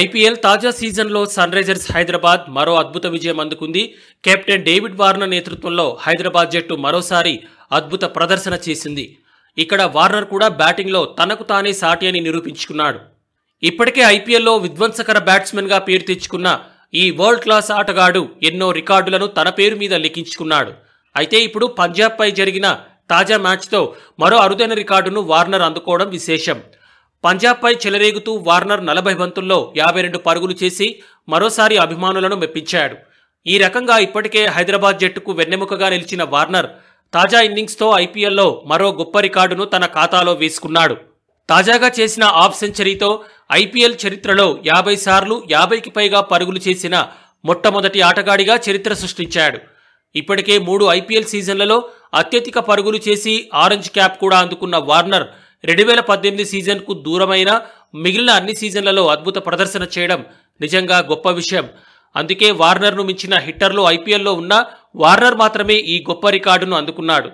IPL తాజా సీజన్లో sun Risers Hyderabad మరో అద్భుత విజయం అందుకుంది కెప్టెన్ డేవిడ్ వార్నర్ నేతృత్వంలో హైదరాబాద్ జట్టు మరోసారి అద్భుత ప్రదర్శన చేసింది ఇక్కడ వార్నర్ కూడా బ్యాటింగ్లో తనకు తానే సాటి అని నిరూపించుకున్నాడు ఇప్పటికే ఐపీఎల్లో విధ్వంసకర బ్యాట్స్మెన్గా పేరు తెచ్చుకున్న ఈ వరల్డ్ క్లాస్ ఆటగాడు ఎన్నో రికార్డులను తన పేరు మీద లిఖించుకున్నాడు అయితే ఇప్పుడు పంజాబ్పై జరిగిన తాజా మ్యాచ్తో మరో అరుదైన రికార్డును వార్నర్ అందుకోవడం విశేషం పంజాబ్పై చెలరేగుతూ వార్నర్ నలభై బంతుల్లో యాభై రెండు పరుగులు చేసి మరోసారి అభిమానులను మెప్పించాడు ఈ రకంగా ఇప్పటికే హైదరాబాద్ జట్టుకు వెన్నెముకగా నిలిచిన వార్నర్ తాజా ఇన్నింగ్స్తో ఐపీఎల్లో మరో గొప్ప రికార్డును తన ఖాతాలో వేసుకున్నాడు తాజాగా చేసిన ఆఫ్ సెంచరీతో ఐపీఎల్ చరిత్రలో యాభై సార్లు యాభైకి పైగా పరుగులు చేసిన మొట్టమొదటి ఆటగాడిగా చరిత్ర సృష్టించాడు ఇప్పటికే మూడు ఐపీఎల్ సీజన్లలో అత్యధిక పరుగులు చేసి ఆరెంజ్ క్యాప్ కూడా అందుకున్న వార్నర్ రెండు వేల పద్దెనిమిది సీజన్కు దూరమైన మిగిలిన అన్ని సీజన్లలో అద్భుత ప్రదర్శన చేయడం నిజంగా గొప్ప విషయం అందుకే వార్నర్ను మించిన హిట్టర్లు ఐపీఎల్లో ఉన్న వార్నర్ మాత్రమే ఈ గొప్ప రికార్డును అందుకున్నాడు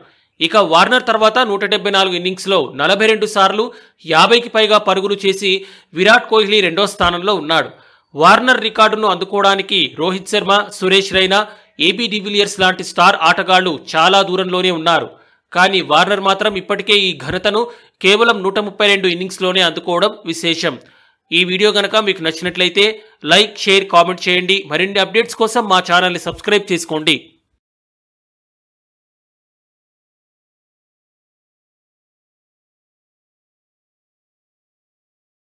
ఇక వార్నర్ తర్వాత నూట డెబ్బై నాలుగు ఇన్నింగ్స్లో నలభై రెండు సార్లు యాభైకి పైగా పరుగులు చేసి విరాట్ కోహ్లీ రెండో స్థానంలో ఉన్నాడు వార్నర్ రికార్డును అందుకోవడానికి రోహిత్ శర్మ సురేష్ రైనా ఏబీ డివిలియర్స్ లాంటి స్టార్ ఆటగాళ్లు చాలా దూరంలోనే ఉన్నారు కానీ వార్నర్ మాత్రం ఇప్పటికే ఈ ఘనతను కేవలం నూట ముప్పై రెండు ఇన్నింగ్స్లోనే అందుకోవడం విశేషం ఈ వీడియో కనుక మీకు నచ్చినట్లయితే లైక్ షేర్ కామెంట్ చేయండి మరిన్ని అప్డేట్స్ కోసం మా ఛానల్ని సబ్స్క్రైబ్ చేసుకోండి